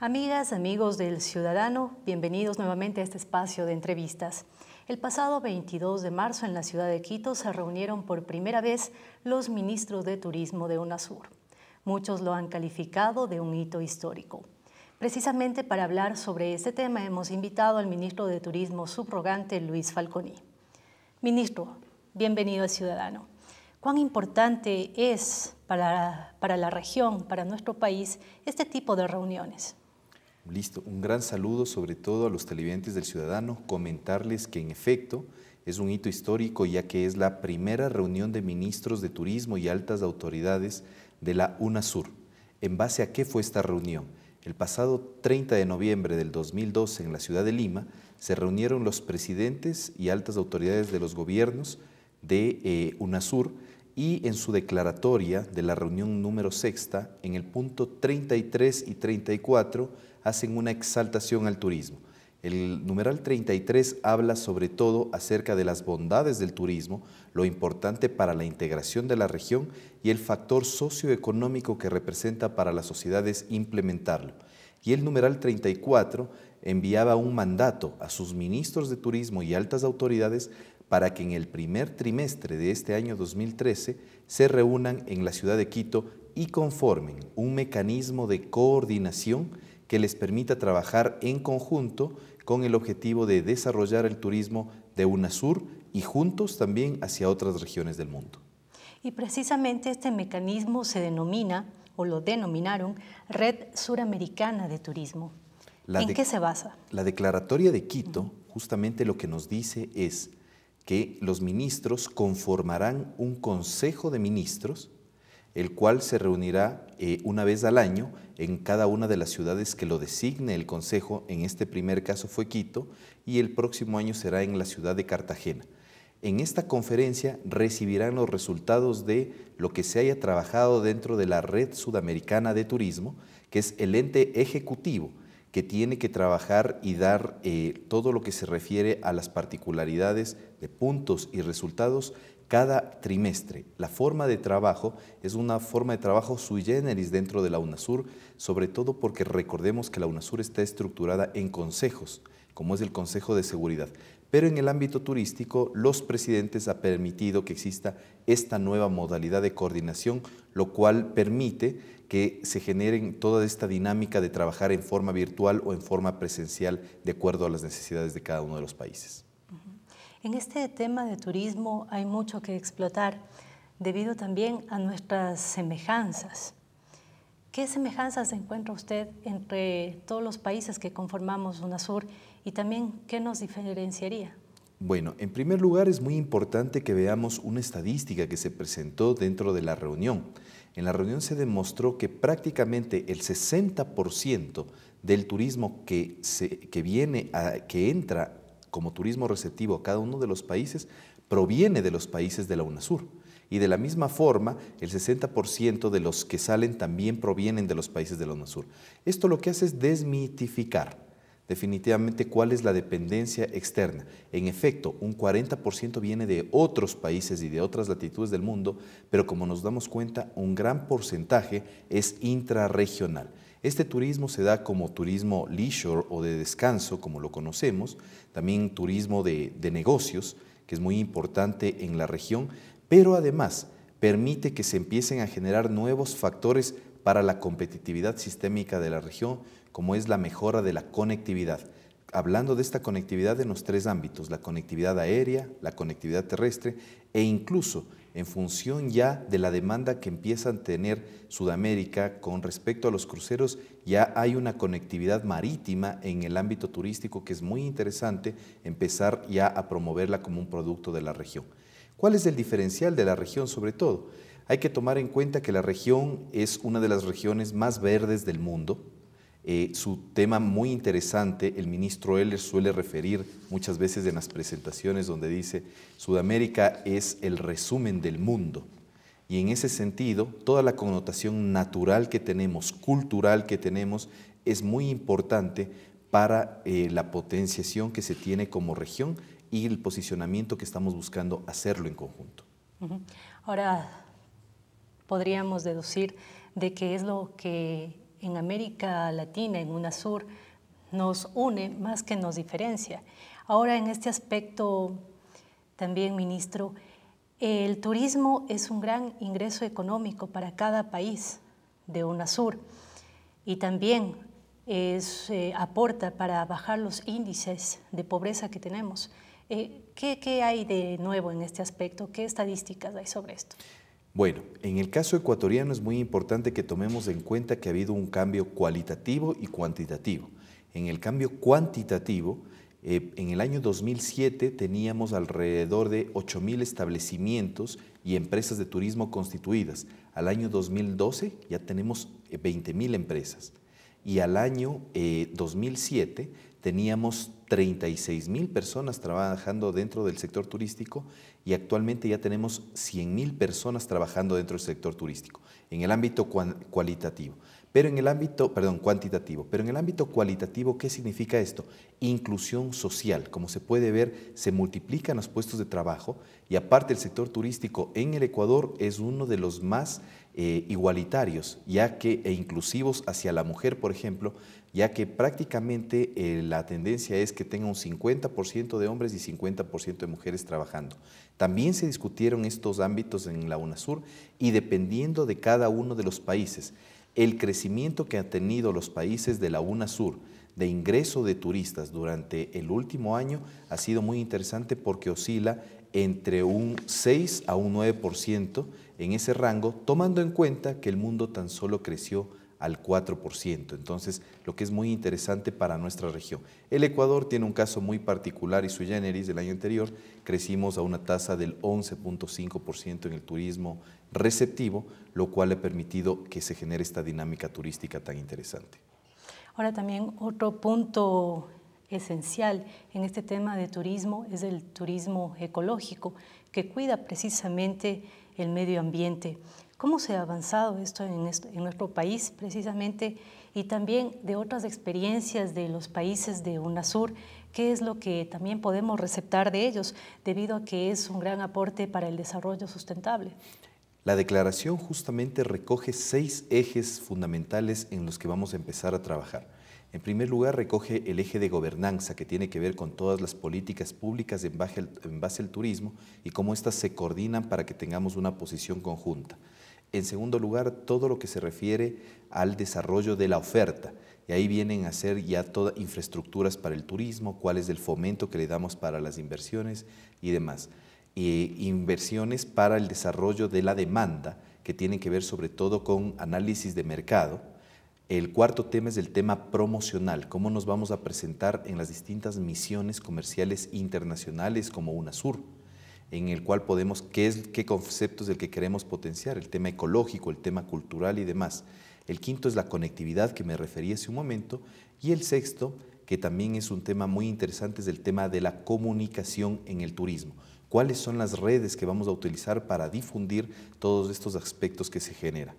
Amigas, amigos del Ciudadano, bienvenidos nuevamente a este espacio de entrevistas. El pasado 22 de marzo en la ciudad de Quito se reunieron por primera vez los ministros de Turismo de UNASUR. Muchos lo han calificado de un hito histórico. Precisamente para hablar sobre este tema hemos invitado al ministro de Turismo subrogante Luis Falconi. Ministro, bienvenido al Ciudadano. ¿Cuán importante es para, para la región, para nuestro país, este tipo de reuniones? Listo, un gran saludo sobre todo a los televidentes del Ciudadano, comentarles que en efecto es un hito histórico ya que es la primera reunión de ministros de turismo y altas autoridades de la UNASUR. ¿En base a qué fue esta reunión? El pasado 30 de noviembre del 2012 en la ciudad de Lima se reunieron los presidentes y altas autoridades de los gobiernos de eh, UNASUR y en su declaratoria de la reunión número sexta, en el punto 33 y 34, hacen una exaltación al turismo. El numeral 33 habla sobre todo acerca de las bondades del turismo, lo importante para la integración de la región y el factor socioeconómico que representa para las sociedades implementarlo. Y el numeral 34 enviaba un mandato a sus ministros de turismo y altas autoridades para que en el primer trimestre de este año 2013 se reúnan en la ciudad de Quito y conformen un mecanismo de coordinación que les permita trabajar en conjunto con el objetivo de desarrollar el turismo de UNASUR y juntos también hacia otras regiones del mundo. Y precisamente este mecanismo se denomina, o lo denominaron, Red Suramericana de Turismo. ¿En qué se basa? La declaratoria de Quito justamente lo que nos dice es que los ministros conformarán un consejo de ministros el cual se reunirá eh, una vez al año en cada una de las ciudades que lo designe el Consejo, en este primer caso fue Quito, y el próximo año será en la ciudad de Cartagena. En esta conferencia recibirán los resultados de lo que se haya trabajado dentro de la Red Sudamericana de Turismo, que es el ente ejecutivo que tiene que trabajar y dar eh, todo lo que se refiere a las particularidades de puntos y resultados cada trimestre. La forma de trabajo es una forma de trabajo sui generis dentro de la UNASUR, sobre todo porque recordemos que la UNASUR está estructurada en consejos, como es el Consejo de Seguridad. Pero en el ámbito turístico, los presidentes han permitido que exista esta nueva modalidad de coordinación, lo cual permite que se generen toda esta dinámica de trabajar en forma virtual o en forma presencial, de acuerdo a las necesidades de cada uno de los países. En este tema de turismo hay mucho que explotar, debido también a nuestras semejanzas. ¿Qué semejanzas encuentra usted entre todos los países que conformamos UNASUR y también qué nos diferenciaría? Bueno, en primer lugar es muy importante que veamos una estadística que se presentó dentro de la reunión. En la reunión se demostró que prácticamente el 60% del turismo que, se, que, viene que entra como turismo receptivo a cada uno de los países proviene de los países de la UNASUR. Y de la misma forma, el 60% de los que salen también provienen de los países de la UNASUR. Esto lo que hace es desmitificar definitivamente cuál es la dependencia externa. En efecto, un 40% viene de otros países y de otras latitudes del mundo, pero como nos damos cuenta, un gran porcentaje es intrarregional. Este turismo se da como turismo leisure o de descanso, como lo conocemos, también turismo de, negocios, que es muy importante en la región, pero además permite que se empiecen a generar nuevos factores para la competitividad sistémica de la región, como es la mejora de la conectividad. Hablando de esta conectividad en los tres ámbitos, la conectividad aérea, la conectividad terrestre e incluso en función ya de la demanda que empieza a tener Sudamérica con respecto a los cruceros, ya hay una conectividad marítima en el ámbito turístico que es muy interesante empezar ya a promoverla como un producto de la región. ¿Cuál es el diferencial de la región sobre todo? Hay que tomar en cuenta que la región es una de las regiones más verdes del mundo, eh, su tema muy interesante, el ministro Heller suele referir muchas veces en las presentaciones donde dice, Sudamérica es el resumen del mundo. Y en ese sentido, toda la connotación natural que tenemos, cultural que tenemos, es muy importante para eh, la potenciación que se tiene como región y el posicionamiento que estamos buscando hacerlo en conjunto. Ahora, podríamos deducir de qué es lo que en América Latina, en UNASUR, nos une más que nos diferencia. Ahora, en este aspecto, también, ministro, el turismo es un gran ingreso económico para cada país de UNASUR y también es, eh, aporta para bajar los índices de pobreza que tenemos. Eh, ¿qué, ¿Qué hay de nuevo en este aspecto? ¿Qué estadísticas hay sobre esto? Bueno, en el caso ecuatoriano es muy importante que tomemos en cuenta que ha habido un cambio cualitativo y cuantitativo. En el cambio cuantitativo, eh, en el año 2007 teníamos alrededor de 8.000 establecimientos y empresas de turismo constituidas. Al año 2012 ya tenemos 20.000 eh, empresas. Y al año 2007 eh, teníamos 36 mil personas trabajando dentro del sector turístico y actualmente ya tenemos 100 mil personas trabajando dentro del sector turístico, en el ámbito cualitativo. Pero en el ámbito, perdón, cuantitativo, pero en el ámbito cualitativo, ¿qué significa esto? Inclusión social. Como se puede ver, se multiplican los puestos de trabajo y aparte el sector turístico en el Ecuador es uno de los más eh, igualitarios ya que, e inclusivos hacia la mujer, por ejemplo, ya que prácticamente eh, la tendencia es que tenga un 50% de hombres y 50% de mujeres trabajando. También se discutieron estos ámbitos en la UNASUR y dependiendo de cada uno de los países, el crecimiento que han tenido los países de la UNASUR de ingreso de turistas durante el último año ha sido muy interesante porque oscila entre un 6 a un 9% en ese rango, tomando en cuenta que el mundo tan solo creció al 4%. Entonces, lo que es muy interesante para nuestra región. El Ecuador tiene un caso muy particular y su generis del año anterior. Crecimos a una tasa del 11.5% en el turismo receptivo, lo cual ha permitido que se genere esta dinámica turística tan interesante. Ahora también otro punto esencial en este tema de turismo es el turismo ecológico, que cuida precisamente el medio ambiente. ¿Cómo se ha avanzado esto en, nuestro país precisamente? Y también de otras experiencias de los países de UNASUR, qué es lo que también podemos receptar de ellos, debido a que es un gran aporte para el desarrollo sustentable. La declaración justamente recoge seis ejes fundamentales en los que vamos a empezar a trabajar. En primer lugar, recoge el eje de gobernanza que tiene que ver con todas las políticas públicas en base, al, turismo y cómo éstas se coordinan para que tengamos una posición conjunta. En segundo lugar, todo lo que se refiere al desarrollo de la oferta. Y ahí vienen a ser ya todas infraestructuras para el turismo, cuál es el fomento que le damos para las inversiones y demás. inversiones para el desarrollo de la demanda, que tienen que ver sobre todo con análisis de mercado, el cuarto tema es el tema promocional, cómo nos vamos a presentar en las distintas misiones comerciales internacionales como UNASUR, en el cual podemos, qué, es, qué conceptos del que queremos potenciar, el tema ecológico, el tema cultural y demás. El quinto es la conectividad que me referí hace un momento y el sexto, que también es un tema muy interesante, es el tema de la comunicación en el turismo. ¿Cuáles son las redes que vamos a utilizar para difundir todos estos aspectos que se genera?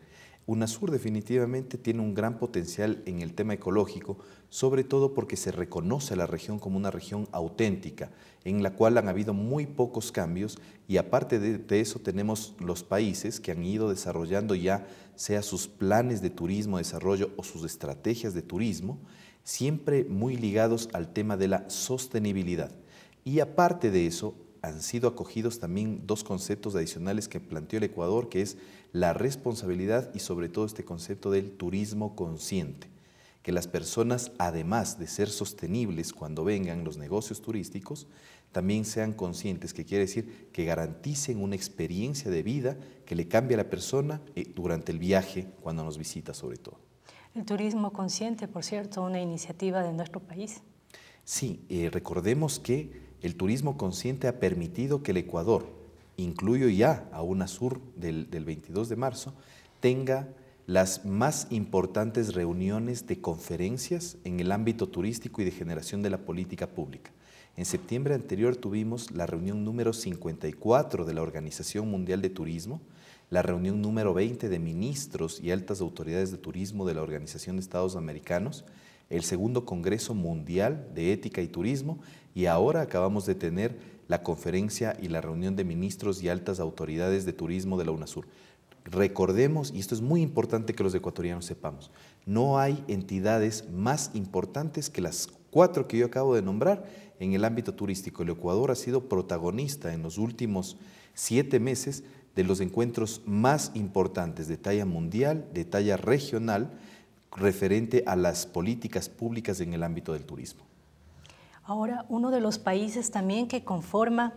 UNASUR definitivamente tiene un gran potencial en el tema ecológico, sobre todo porque se reconoce a la región como una región auténtica, en la cual han habido muy pocos cambios y aparte de, eso tenemos los países que han ido desarrollando ya sea sus planes de turismo, desarrollo o sus estrategias de turismo, siempre muy ligados al tema de la sostenibilidad. Y aparte de eso, han sido acogidos también dos conceptos adicionales que planteó el Ecuador, que es la responsabilidad y sobre todo este concepto del turismo consciente, que las personas, además de ser sostenibles cuando vengan los negocios turísticos, también sean conscientes, que quiere decir que garanticen una experiencia de vida que le cambie a la persona eh, durante el viaje, cuando nos visita sobre todo. El turismo consciente, por cierto, una iniciativa de nuestro país. Sí, eh, recordemos que el turismo consciente ha permitido que el Ecuador, incluyo ya a UNASUR del, del 22 de marzo, tenga las más importantes reuniones de conferencias en el ámbito turístico y de generación de la política pública. En septiembre anterior tuvimos la reunión número 54 de la Organización Mundial de Turismo, la reunión número 20 de ministros y altas autoridades de turismo de la Organización de Estados Americanos, el segundo Congreso Mundial de Ética y Turismo y ahora acabamos de tener la conferencia y la reunión de ministros y altas autoridades de turismo de la UNASUR. Recordemos, y esto es muy importante que los ecuatorianos sepamos, no hay entidades más importantes que las cuatro que yo acabo de nombrar en el ámbito turístico. El Ecuador ha sido protagonista en los últimos siete meses de los encuentros más importantes de talla mundial, de talla regional, referente a las políticas públicas en el ámbito del turismo. Ahora, uno de los países también que conforma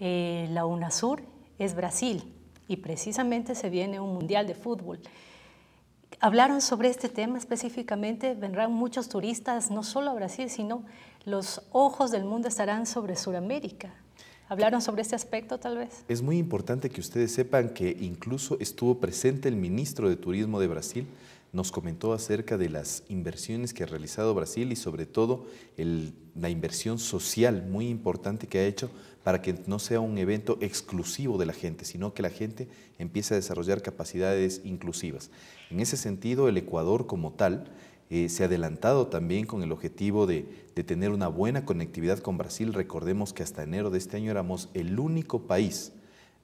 eh, la UNASUR es Brasil y precisamente se viene un mundial de fútbol. Hablaron sobre este tema específicamente, vendrán muchos turistas, no solo a Brasil, sino los ojos del mundo estarán sobre Sudamérica. ¿Hablaron sobre este aspecto tal vez? Es muy importante que ustedes sepan que incluso estuvo presente el ministro de Turismo de Brasil nos comentó acerca de las inversiones que ha realizado Brasil y sobre todo la inversión social muy importante que ha hecho para que no sea un evento exclusivo de la gente, sino que la gente empiece a desarrollar capacidades inclusivas. En ese sentido, el Ecuador como tal eh, se ha adelantado también con el objetivo de, tener una buena conectividad con Brasil. Recordemos que hasta enero de este año éramos el único país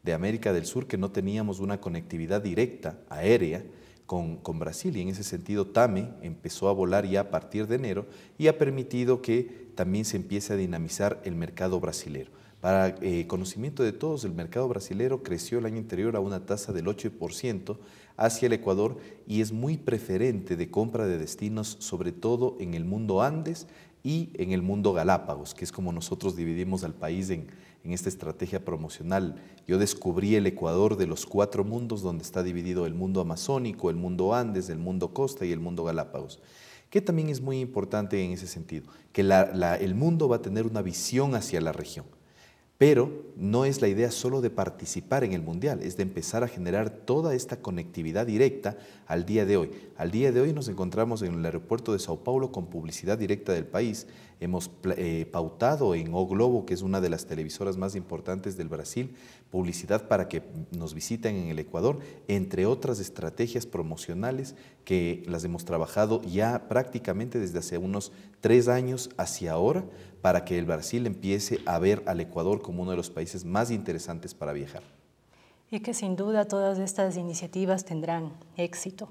de América del Sur que no teníamos una conectividad directa aérea con, Brasil y en ese sentido TAME empezó a volar ya a partir de enero y ha permitido que también se empiece a dinamizar el mercado brasileño. Para eh, conocimiento de todos, el mercado brasileño creció el año anterior a una tasa del 8% hacia el Ecuador y es muy preferente de compra de destinos, sobre todo en el mundo Andes y en el mundo Galápagos, que es como nosotros dividimos al país en, en esta estrategia promocional. Yo descubrí el Ecuador de los cuatro mundos donde está dividido el mundo amazónico, el mundo Andes, el mundo Costa y el mundo Galápagos, que también es muy importante en ese sentido, que el mundo va a tener una visión hacia la región. Pero no es la idea solo de participar en el Mundial, es de empezar a generar toda esta conectividad directa al día de hoy. Al día de hoy nos encontramos en el aeropuerto de Sao Paulo con publicidad directa del país. Hemos eh, pautado en O Globo, que es una de las televisoras más importantes del Brasil, publicidad para que nos visiten en el Ecuador, entre otras estrategias promocionales que las hemos trabajado ya prácticamente desde hace unos tres años hacia ahora para que el Brasil empiece a ver al Ecuador como uno de los países más interesantes para viajar. Y que sin duda todas estas iniciativas tendrán éxito.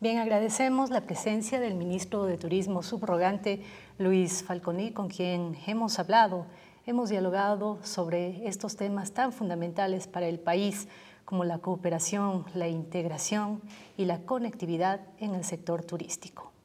Bien, agradecemos la presencia del ministro de Turismo subrogante Luis Falconi, con quien hemos hablado, hemos dialogado sobre estos temas tan fundamentales para el país como la cooperación, la integración y la conectividad en el sector turístico.